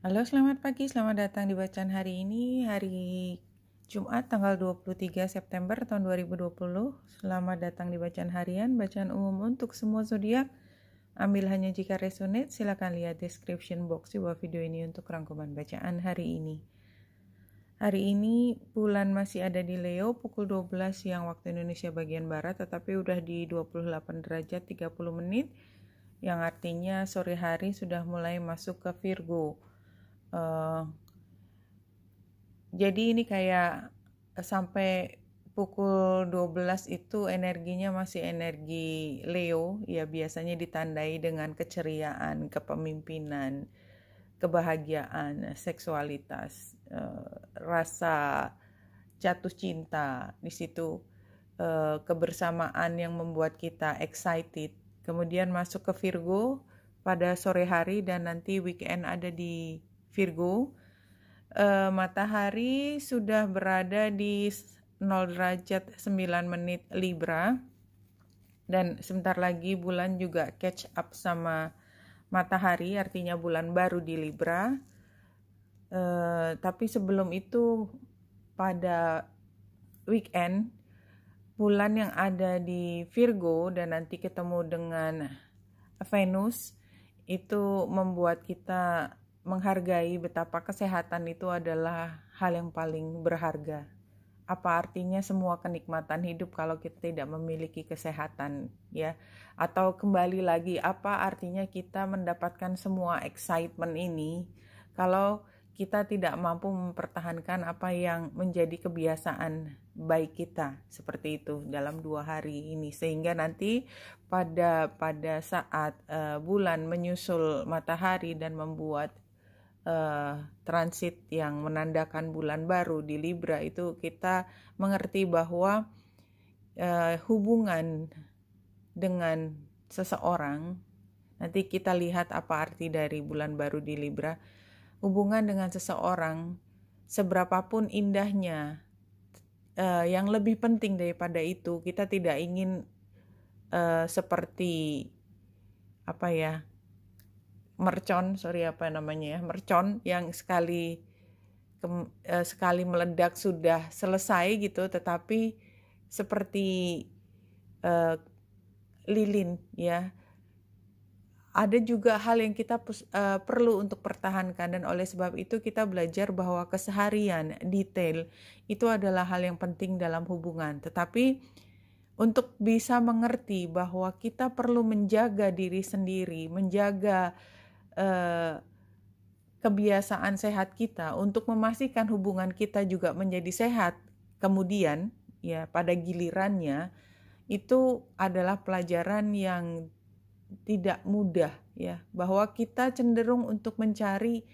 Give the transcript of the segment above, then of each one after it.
Halo, selamat pagi. Selamat datang di bacaan hari ini, hari Jumat tanggal 23 September tahun 2020. Selamat datang di bacaan harian, bacaan umum untuk semua zodiak. Ambil hanya jika resonate, silakan lihat description box di bawah video ini untuk rangkuman bacaan hari ini. Hari ini bulan masih ada di Leo pukul 12 siang waktu Indonesia bagian barat tetapi udah di 28 derajat 30 menit yang artinya sore hari sudah mulai masuk ke Virgo. Eh, jadi ini kayak sampai pukul 12 itu energinya masih energi Leo ya biasanya ditandai dengan keceriaan, kepemimpinan, kebahagiaan, seksualitas, uh, rasa jatuh cinta di situ uh, kebersamaan yang membuat kita excited. Kemudian masuk ke Virgo pada sore hari dan nanti weekend ada di Virgo, uh, matahari sudah berada di 0 derajat 9 menit Libra dan sebentar lagi bulan juga catch up sama matahari artinya bulan baru di Libra uh, tapi sebelum itu pada weekend bulan yang ada di Virgo dan nanti ketemu dengan Venus itu membuat kita menghargai betapa kesehatan itu adalah hal yang paling berharga. Apa artinya semua kenikmatan hidup kalau kita tidak memiliki kesehatan, ya? Atau kembali lagi, apa artinya kita mendapatkan semua excitement ini kalau kita tidak mampu mempertahankan apa yang menjadi kebiasaan baik kita seperti itu dalam dua hari ini sehingga nanti pada pada saat uh, bulan menyusul matahari dan membuat uh, transit yang menandakan bulan baru di Libra itu kita mengerti bahwa uh, hubungan dengan seseorang nanti kita lihat apa arti dari bulan baru di Libra hubungan dengan seseorang seberapapun indahnya uh, yang lebih penting daripada itu kita tidak ingin uh, seperti apa ya mercon sorry apa namanya ya mercon yang sekali ke, uh, eh, sekali meledak sudah selesai gitu tetapi seperti uh, lilin ya ada juga hal yang kita uh, perlu untuk pertahankan dan oleh sebab itu kita belajar bahwa keseharian detail itu adalah hal yang penting dalam hubungan tetapi untuk bisa mengerti bahwa kita perlu menjaga diri sendiri menjaga Eh, kebiasaan sehat kita untuk memastikan hubungan kita juga menjadi sehat kemudian ya pada gilirannya itu adalah pelajaran yang tidak mudah ya bahwa kita cenderung untuk mencari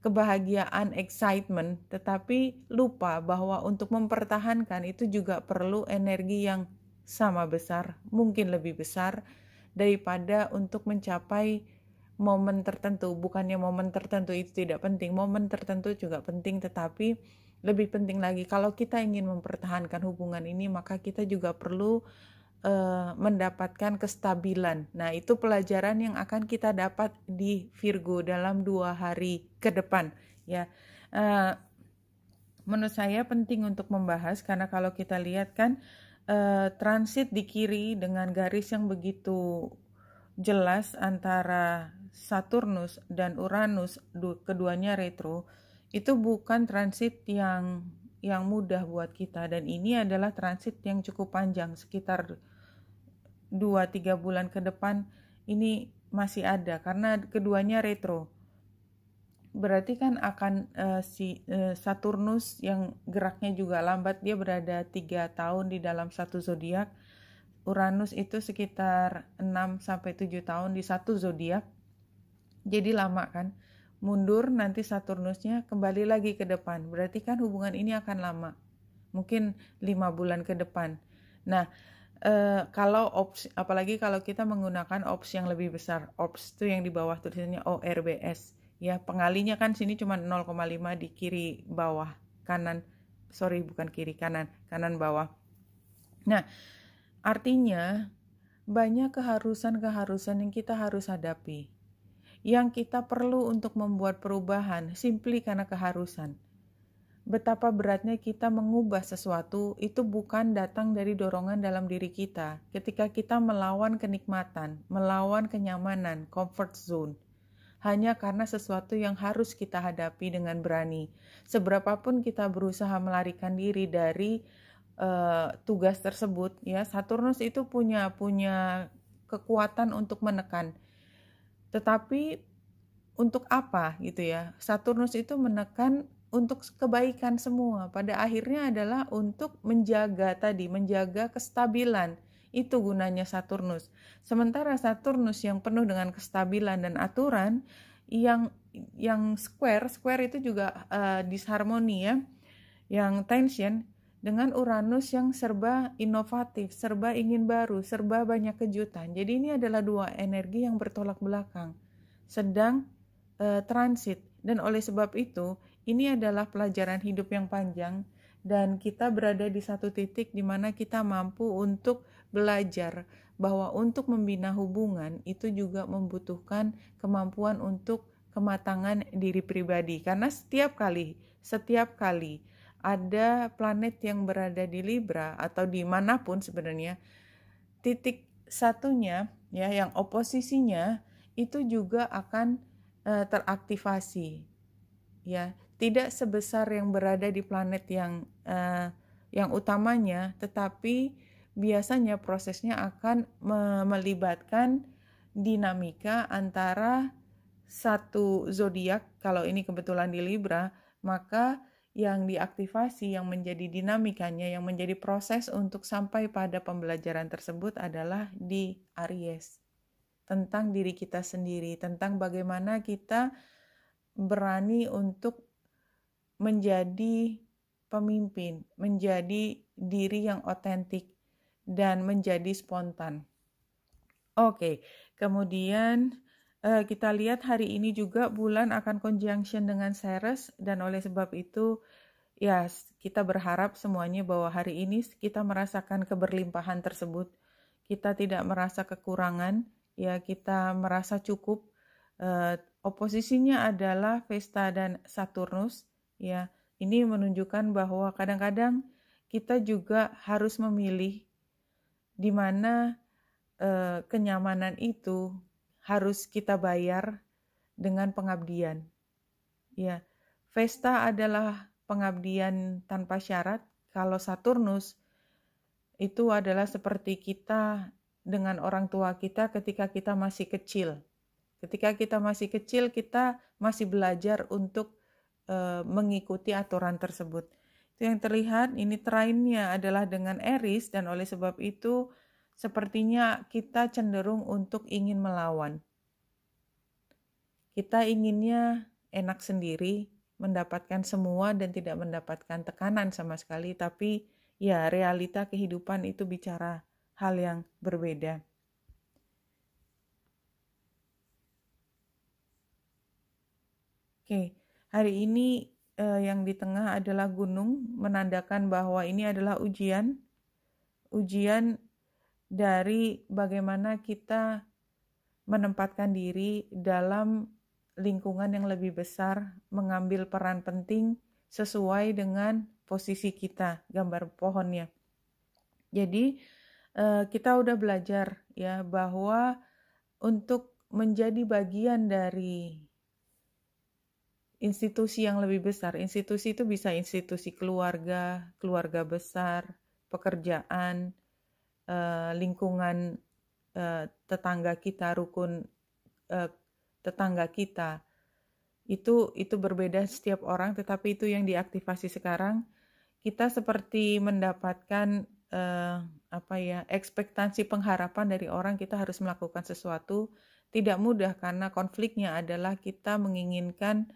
kebahagiaan excitement tetapi lupa bahwa untuk mempertahankan itu juga perlu energi yang sama besar mungkin lebih besar daripada untuk mencapai momen tertentu bukannya momen tertentu itu tidak penting momen tertentu juga penting tetapi lebih penting lagi kalau kita ingin mempertahankan hubungan ini maka kita juga perlu eh, mendapatkan kestabilan nah itu pelajaran yang akan kita dapat di Virgo dalam dua hari ke depan ya eh, menurut saya penting untuk membahas karena kalau kita lihat kan eh, transit di kiri dengan garis yang begitu jelas antara Saturnus dan Uranus keduanya retro itu bukan transit yang yang mudah buat kita dan ini adalah transit yang cukup panjang sekitar 2-3 bulan ke depan ini masih ada karena keduanya retro berarti kan akan uh, si uh, Saturnus yang geraknya juga lambat dia berada tiga tahun di dalam satu zodiak Uranus itu sekitar 6 sampai 7 tahun di satu zodiak jadi lama kan? Mundur nanti Saturnusnya kembali lagi ke depan. Berarti kan hubungan ini akan lama. Mungkin lima bulan ke depan. Nah, eh, kalau ops, apalagi kalau kita menggunakan ops yang lebih besar. Ops itu yang di bawah tulisannya ORBS. Ya, pengalinya kan sini cuma 0,5 di kiri bawah kanan. Sorry, bukan kiri kanan, kanan bawah. Nah, artinya banyak keharusan-keharusan yang kita harus hadapi yang kita perlu untuk membuat perubahan simply karena keharusan. Betapa beratnya kita mengubah sesuatu itu bukan datang dari dorongan dalam diri kita ketika kita melawan kenikmatan, melawan kenyamanan, comfort zone hanya karena sesuatu yang harus kita hadapi dengan berani. Seberapapun kita berusaha melarikan diri dari uh, tugas tersebut, ya Saturnus itu punya punya kekuatan untuk menekan. Tetapi untuk apa gitu ya? Saturnus itu menekan untuk kebaikan semua. Pada akhirnya adalah untuk menjaga tadi, menjaga kestabilan. Itu gunanya Saturnus. Sementara Saturnus yang penuh dengan kestabilan dan aturan, yang yang square, square itu juga uh, disharmoni ya, yang tension dengan Uranus yang serba inovatif, serba ingin baru, serba banyak kejutan. Jadi ini adalah dua energi yang bertolak belakang, sedang e, transit dan oleh sebab itu ini adalah pelajaran hidup yang panjang dan kita berada di satu titik di mana kita mampu untuk belajar bahwa untuk membina hubungan itu juga membutuhkan kemampuan untuk kematangan diri pribadi karena setiap kali setiap kali ada planet yang berada di Libra atau dimanapun sebenarnya titik satunya ya yang oposisinya itu juga akan uh, teraktivasi ya tidak sebesar yang berada di planet yang uh, yang utamanya tetapi biasanya prosesnya akan me melibatkan dinamika antara satu zodiak kalau ini kebetulan di Libra maka yang diaktifasi, yang menjadi dinamikanya, yang menjadi proses untuk sampai pada pembelajaran tersebut adalah di Aries. Tentang diri kita sendiri, tentang bagaimana kita berani untuk menjadi pemimpin, menjadi diri yang otentik, dan menjadi spontan. Oke, kemudian uh, kita lihat hari ini juga bulan akan conjunction dengan Ceres dan oleh sebab itu ya kita berharap semuanya bahwa hari ini kita merasakan keberlimpahan tersebut. Kita tidak merasa kekurangan, ya kita merasa cukup. Uh, oposisinya adalah Vesta dan Saturnus, ya. Ini menunjukkan bahwa kadang-kadang kita juga harus memilih di mana eh, kenyamanan itu harus kita bayar dengan pengabdian. Ya, Vesta adalah pengabdian tanpa syarat. Kalau Saturnus itu adalah seperti kita dengan orang tua kita ketika kita masih kecil. Ketika kita masih kecil, kita masih belajar untuk e, mengikuti aturan tersebut. Itu yang terlihat, ini trainnya adalah dengan Eris dan oleh sebab itu sepertinya kita cenderung untuk ingin melawan. Kita inginnya enak sendiri, mendapatkan semua dan tidak mendapatkan tekanan sama sekali, tapi ya realita kehidupan itu bicara hal yang berbeda. Oke, hari ini eh, yang di tengah adalah gunung, menandakan bahwa ini adalah ujian. Ujian dari bagaimana kita menempatkan diri dalam lingkungan yang lebih besar, mengambil peran penting sesuai dengan posisi kita, gambar pohonnya. Jadi, eh, kita udah belajar ya bahwa untuk menjadi bagian dari institusi yang lebih besar, institusi itu bisa institusi keluarga, keluarga besar, pekerjaan, uh, lingkungan uh, tetangga kita, rukun uh, tetangga kita. Itu itu berbeda setiap orang, tetapi itu yang diaktifasi sekarang kita seperti mendapatkan uh, apa ya, ekspektasi pengharapan dari orang kita harus melakukan sesuatu tidak mudah karena konfliknya adalah kita menginginkan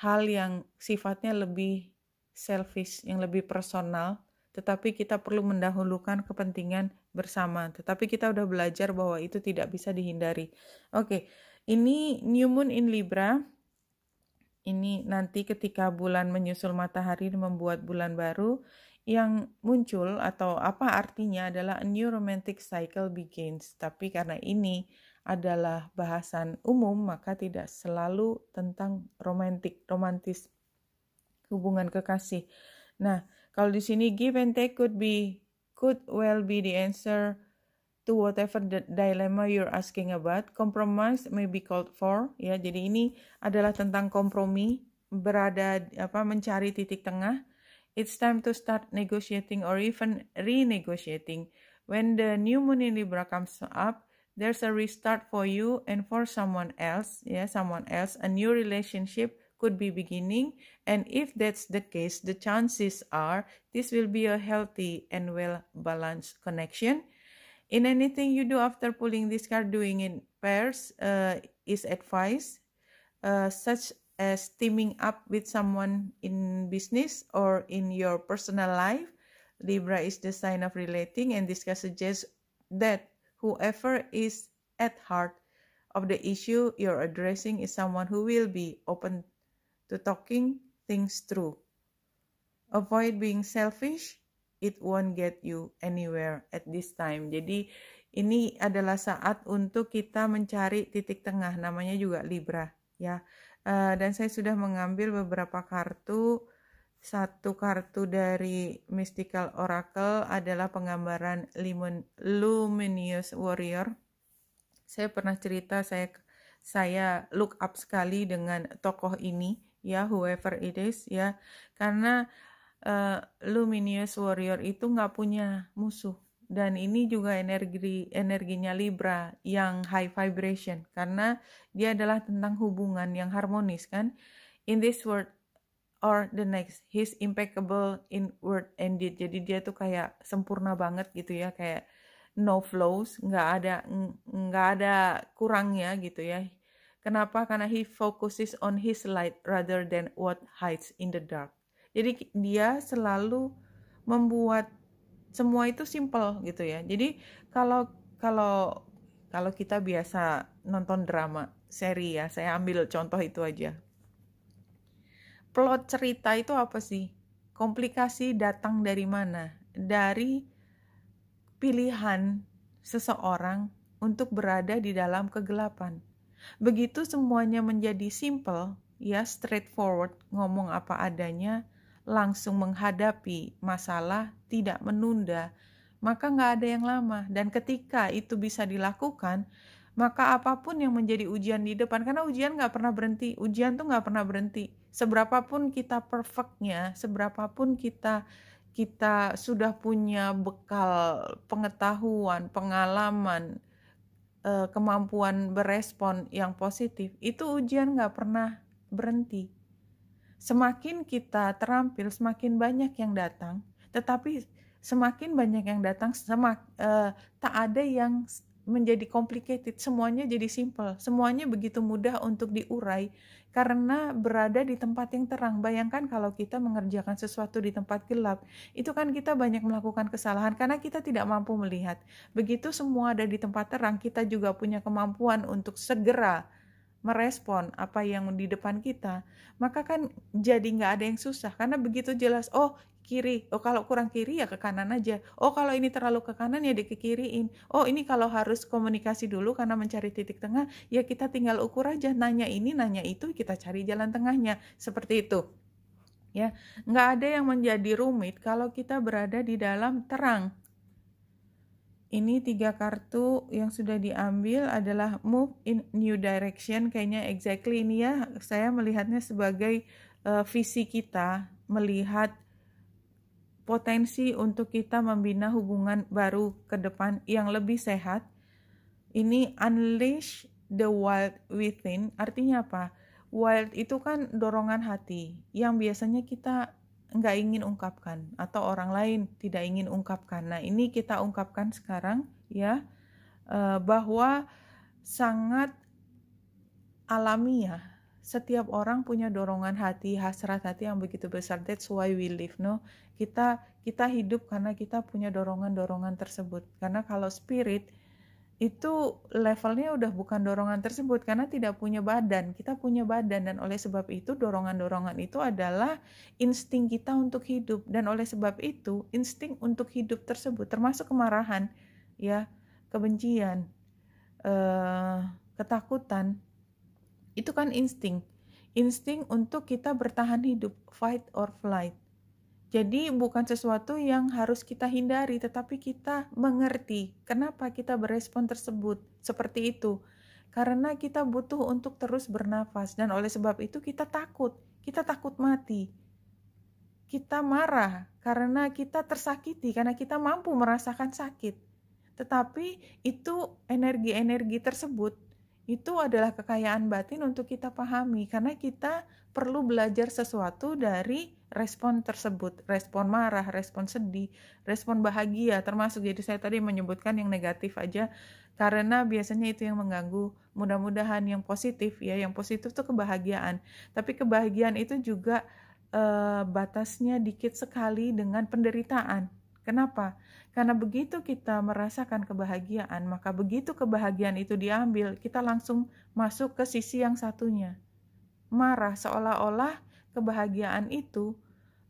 hal yang sifatnya lebih selfish, yang lebih personal tetapi kita perlu mendahulukan kepentingan bersama. Tetapi kita udah belajar bahwa itu tidak bisa dihindari. Oke, ini new moon in Libra. Ini nanti ketika bulan menyusul matahari membuat bulan baru yang muncul atau apa artinya adalah a new romantic cycle begins. Tapi karena ini adalah bahasan umum, maka tidak selalu tentang romantik, romantis hubungan kekasih. Nah, kalau di sini give and take could be could well be the answer to whatever the dilemma you're asking about. Compromise may be called for. Ya, jadi ini adalah tentang kompromi, berada apa mencari titik tengah. It's time to start negotiating or even renegotiating. When the new moon in Libra comes up, there's a restart for you and for someone else. yeah, someone else, a new relationship could be beginning and if that's the case the chances are this will be a healthy and well balanced connection in anything you do after pulling this card doing in pairs uh, is advised uh, such as teaming up with someone in business or in your personal life libra is the sign of relating and this card suggests that whoever is at heart of the issue you're addressing is someone who will be open to talking things through. Avoid being selfish, it won't get you anywhere at this time. Jadi ini adalah saat untuk kita mencari titik tengah, namanya juga Libra, ya. Uh, dan saya sudah mengambil beberapa kartu. Satu kartu dari Mystical Oracle adalah penggambaran Limon, Luminous Warrior. Saya pernah cerita saya saya look up sekali dengan tokoh ini ya whoever it is ya karena uh, Luminous Warrior itu nggak punya musuh dan ini juga energi energinya Libra yang high vibration karena dia adalah tentang hubungan yang harmonis kan in this world or the next he's impeccable in word and deed jadi dia tuh kayak sempurna banget gitu ya kayak no flows, nggak ada nggak ada kurangnya gitu ya Kenapa? Karena he focuses on his light rather than what hides in the dark. Jadi dia selalu membuat semua itu simple gitu ya. Jadi kalau kalau kalau kita biasa nonton drama seri ya, saya ambil contoh itu aja. Plot cerita itu apa sih? Komplikasi datang dari mana? Dari pilihan seseorang untuk berada di dalam kegelapan. Begitu semuanya menjadi simple, ya straightforward, ngomong apa adanya, langsung menghadapi masalah, tidak menunda, maka nggak ada yang lama. Dan ketika itu bisa dilakukan, maka apapun yang menjadi ujian di depan, karena ujian nggak pernah berhenti, ujian tuh nggak pernah berhenti. Seberapapun kita perfectnya, seberapapun kita kita sudah punya bekal pengetahuan, pengalaman, uh, kemampuan berespon yang positif itu ujian nggak pernah berhenti semakin kita terampil semakin banyak yang datang tetapi semakin banyak yang datang semak, uh, tak ada yang menjadi complicated, semuanya jadi simple, semuanya begitu mudah untuk diurai karena berada di tempat yang terang. Bayangkan kalau kita mengerjakan sesuatu di tempat gelap, itu kan kita banyak melakukan kesalahan karena kita tidak mampu melihat. Begitu semua ada di tempat terang, kita juga punya kemampuan untuk segera merespon apa yang di depan kita, maka kan jadi nggak ada yang susah karena begitu jelas, oh kiri. Oh, kalau kurang kiri ya ke kanan aja. Oh, kalau ini terlalu ke kanan ya dikekiriin. Oh, ini kalau harus komunikasi dulu karena mencari titik tengah, ya kita tinggal ukur aja nanya ini, nanya itu, kita cari jalan tengahnya. Seperti itu. Ya, nggak ada yang menjadi rumit kalau kita berada di dalam terang. Ini tiga kartu yang sudah diambil adalah move in new direction. Kayaknya exactly ini ya, saya melihatnya sebagai uh, visi kita melihat potensi untuk kita membina hubungan baru ke depan yang lebih sehat. Ini unleash the wild within, artinya apa? Wild itu kan dorongan hati yang biasanya kita nggak ingin ungkapkan atau orang lain tidak ingin ungkapkan. Nah ini kita ungkapkan sekarang ya eh, bahwa sangat alamiah setiap orang punya dorongan hati, hasrat hati yang begitu besar. That's why we live, no? Kita kita hidup karena kita punya dorongan-dorongan tersebut. Karena kalau spirit itu levelnya udah bukan dorongan tersebut karena tidak punya badan. Kita punya badan dan oleh sebab itu dorongan-dorongan itu adalah insting kita untuk hidup dan oleh sebab itu insting untuk hidup tersebut termasuk kemarahan, ya, kebencian, eh, ketakutan, itu kan insting. Insting untuk kita bertahan hidup, fight or flight. Jadi bukan sesuatu yang harus kita hindari, tetapi kita mengerti kenapa kita berespon tersebut seperti itu. Karena kita butuh untuk terus bernafas dan oleh sebab itu kita takut, kita takut mati. Kita marah karena kita tersakiti, karena kita mampu merasakan sakit. Tetapi itu energi-energi tersebut itu adalah kekayaan batin untuk kita pahami karena kita perlu belajar sesuatu dari respon tersebut, respon marah, respon sedih, respon bahagia termasuk jadi saya tadi menyebutkan yang negatif aja karena biasanya itu yang mengganggu. Mudah-mudahan yang positif ya, yang positif itu kebahagiaan. Tapi kebahagiaan itu juga eh, batasnya dikit sekali dengan penderitaan Kenapa? Karena begitu kita merasakan kebahagiaan, maka begitu kebahagiaan itu diambil, kita langsung masuk ke sisi yang satunya. Marah seolah-olah kebahagiaan itu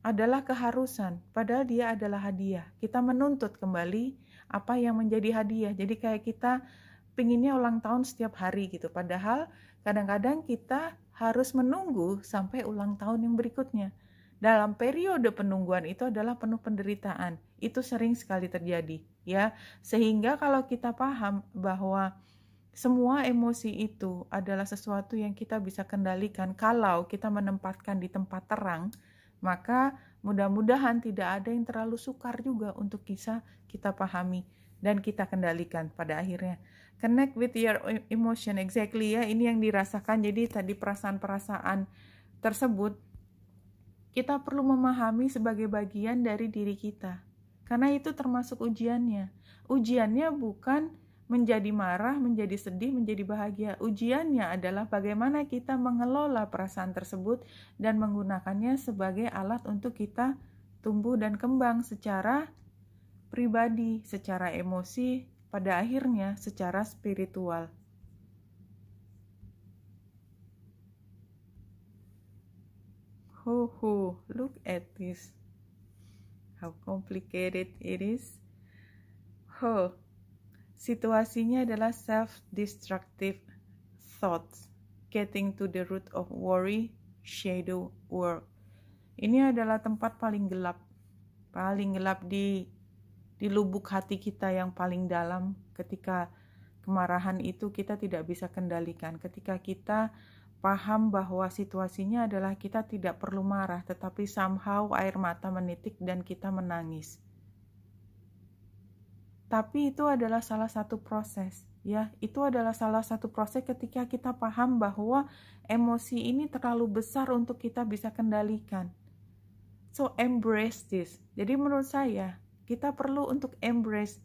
adalah keharusan, padahal dia adalah hadiah. Kita menuntut kembali apa yang menjadi hadiah. Jadi kayak kita pinginnya ulang tahun setiap hari gitu. Padahal kadang-kadang kita harus menunggu sampai ulang tahun yang berikutnya. Dalam periode penungguan itu adalah penuh penderitaan itu sering sekali terjadi ya sehingga kalau kita paham bahwa semua emosi itu adalah sesuatu yang kita bisa kendalikan kalau kita menempatkan di tempat terang maka mudah-mudahan tidak ada yang terlalu sukar juga untuk kisah kita pahami dan kita kendalikan pada akhirnya. Connect with your e-, emotion exactly ya, ini yang dirasakan. Jadi tadi perasaan-perasaan tersebut kita perlu memahami sebagai bagian dari diri kita. Karena itu termasuk ujiannya. Ujiannya bukan menjadi marah, menjadi sedih, menjadi bahagia. Ujiannya adalah bagaimana kita mengelola perasaan tersebut dan menggunakannya sebagai alat untuk kita tumbuh dan kembang secara pribadi, secara emosi, pada akhirnya secara spiritual. Ho ho, look at this how complicated it is? Ho, situasinya adalah self-destructive thoughts, getting to the root of worry, shadow work. Ini adalah tempat paling gelap, paling gelap di di lubuk hati kita yang paling dalam ketika kemarahan itu kita tidak bisa kendalikan ketika kita paham bahwa situasinya adalah kita tidak perlu marah, tetapi somehow air mata menitik dan kita menangis. Tapi itu adalah salah satu proses, ya. Itu adalah salah satu proses ketika kita paham bahwa emosi ini terlalu besar untuk kita bisa kendalikan. So embrace this. Jadi menurut saya, kita perlu untuk embrace.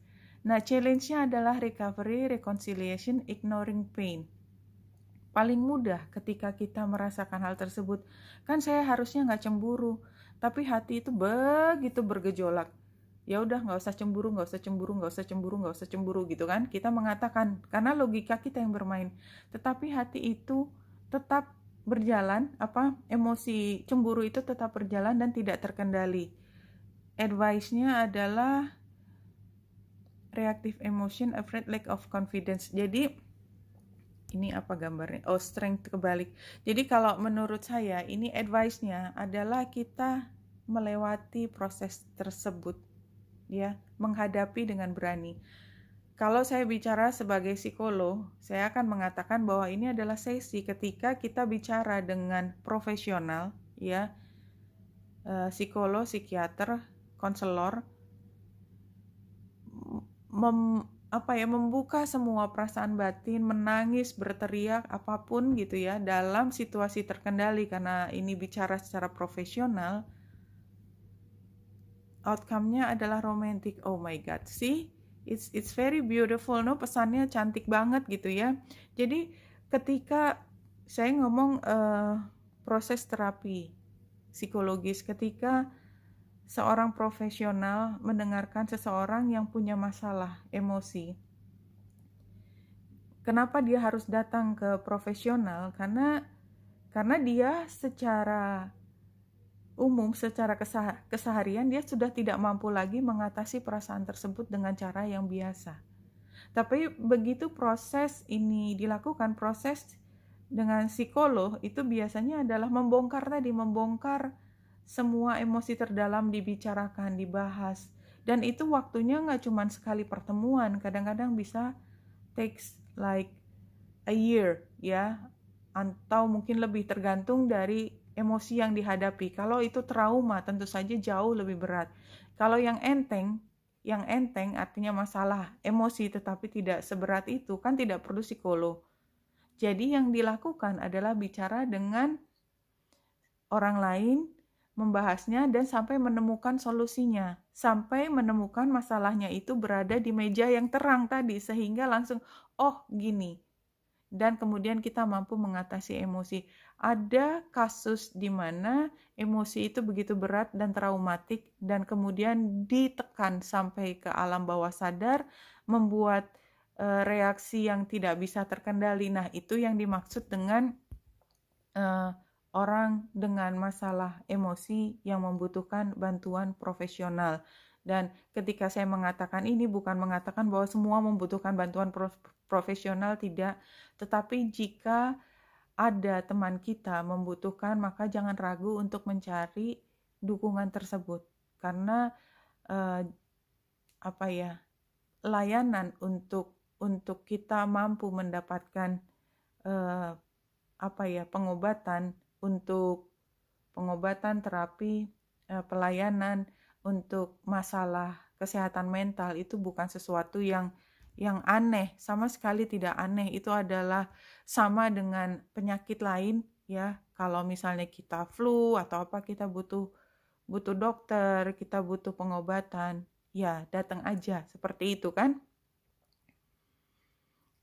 Nah, challenge-nya adalah recovery, reconciliation, ignoring pain paling mudah ketika kita merasakan hal tersebut. Kan saya harusnya nggak cemburu, tapi hati itu begitu bergejolak. Ya udah nggak usah cemburu, nggak usah cemburu, nggak usah cemburu, nggak usah cemburu gitu kan? Kita mengatakan karena logika kita yang bermain. Tetapi hati itu tetap berjalan, apa emosi cemburu itu tetap berjalan dan tidak terkendali. Advice-nya adalah reactive emotion, afraid lack of confidence. Jadi ini apa gambarnya? Oh, strength kebalik. Jadi kalau menurut saya ini advice-nya adalah kita melewati proses tersebut ya, menghadapi dengan berani. Kalau saya bicara sebagai psikolog, saya akan mengatakan bahwa ini adalah sesi ketika kita bicara dengan profesional ya, eh, psikolog, psikiater, konselor mem apa ya membuka semua perasaan batin, menangis, berteriak apapun gitu ya dalam situasi terkendali karena ini bicara secara profesional. Outcome-nya adalah romantic. Oh my god, sih. It's it's very beautiful. No, pesannya cantik banget gitu ya. Jadi ketika saya ngomong uh, proses terapi psikologis ketika seorang profesional mendengarkan seseorang yang punya masalah emosi. Kenapa dia harus datang ke profesional? Karena karena dia secara umum, secara kesah, keseharian dia sudah tidak mampu lagi mengatasi perasaan tersebut dengan cara yang biasa. Tapi begitu proses ini dilakukan, proses dengan psikolog itu biasanya adalah membongkar tadi, membongkar semua emosi terdalam dibicarakan, dibahas. Dan itu waktunya nggak cuma sekali pertemuan, kadang-kadang bisa takes like a year ya, atau mungkin lebih tergantung dari emosi yang dihadapi. Kalau itu trauma, tentu saja jauh lebih berat. Kalau yang enteng, yang enteng artinya masalah emosi tetapi tidak seberat itu kan tidak perlu psikolog. Jadi yang dilakukan adalah bicara dengan orang lain membahasnya dan sampai menemukan solusinya, sampai menemukan masalahnya itu berada di meja yang terang tadi sehingga langsung oh gini. Dan kemudian kita mampu mengatasi emosi. Ada kasus di mana emosi itu begitu berat dan traumatik dan kemudian ditekan sampai ke alam bawah sadar membuat eh, reaksi yang tidak bisa terkendali. Nah, itu yang dimaksud dengan e, orang dengan masalah emosi yang membutuhkan bantuan profesional. Dan ketika saya mengatakan ini bukan mengatakan bahwa semua membutuhkan bantuan prof profesional tidak, tetapi jika ada teman kita membutuhkan maka jangan ragu untuk mencari dukungan tersebut karena eh, apa ya layanan untuk untuk kita mampu mendapatkan eh, apa ya pengobatan untuk pengobatan terapi eh, pelayanan untuk masalah kesehatan mental itu bukan sesuatu yang yang aneh, sama sekali tidak aneh. Itu adalah sama dengan penyakit lain ya. Kalau misalnya kita flu atau apa kita butuh butuh dokter, kita butuh pengobatan, ya datang aja seperti itu kan.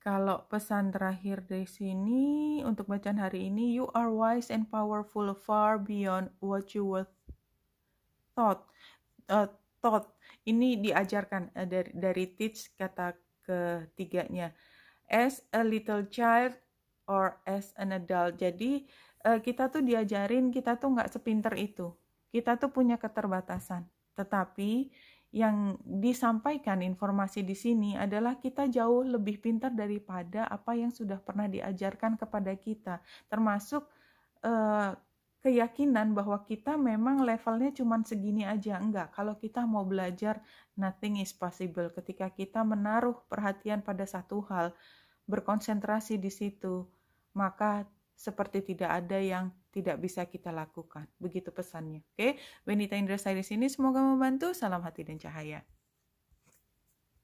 Kalau pesan terakhir di sini untuk bacaan hari ini, you are wise and powerful far beyond what you were thought. Uh, thought ini diajarkan uh, dari dari teach kata ketiganya. As a little child or as an adult. Jadi uh, kita tuh diajarin kita tuh nggak sepinter itu. Kita tuh punya keterbatasan. Tetapi yang disampaikan informasi di sini adalah kita jauh lebih pintar daripada apa yang sudah pernah diajarkan kepada kita, termasuk eh, keyakinan bahwa kita memang levelnya cuma segini aja enggak. Kalau kita mau belajar, nothing is possible. Ketika kita menaruh perhatian pada satu hal, berkonsentrasi di situ, maka seperti tidak ada yang tidak bisa kita lakukan. Begitu pesannya. Oke, okay? Benita Indra saya di sini. Semoga membantu. Salam hati dan cahaya.